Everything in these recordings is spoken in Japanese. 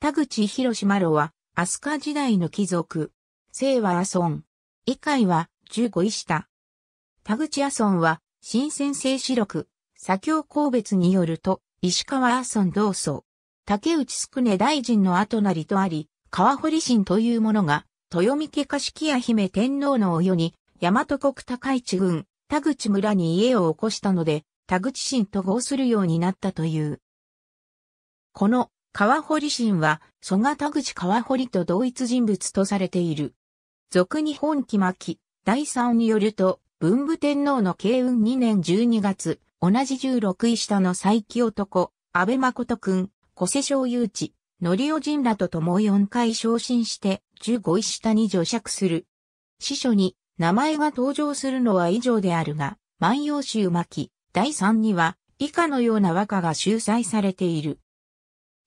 田口広島路は、飛鳥時代の貴族。姓は阿孫。以下は、十五位下。田口阿孫は、新鮮性四六、左京公別によると、石川阿孫同祖。竹内宿根大臣の後なりとあり、川堀神というものが、豊見家家子屋姫天皇のお世に、大和国高市郡、田口村に家を起こしたので、田口神と合するようになったという。この川堀神は、蘇我田口川堀と同一人物とされている。俗日本期末第三によると、文武天皇の慶運2年12月、同じ16位下の佐伯男、安倍誠君、小瀬小雄致、則夫人らと共4回昇進して、15位下に除爵する。司書に、名前が登場するのは以上であるが、万葉集巻、第三には、以下のような和歌が収載されている。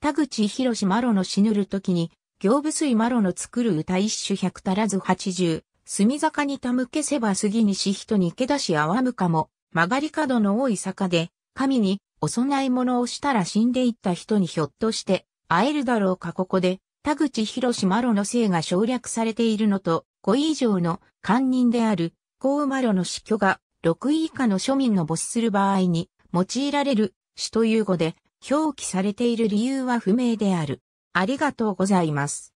田口博士マロの死ぬる時に、行部水マロの作る歌一種百足らず八十、隅坂にたむけせば杉にし人にけだしあわむかも、曲がり角の多い坂で、神にお供え物をしたら死んでいった人にひょっとして会えるだろうかここで、田口博士マロの姓が省略されているのと、5以上の官人である、高マロの死去が、6以下の庶民の没する場合に、用いられる、死という語で、表記されている理由は不明である。ありがとうございます。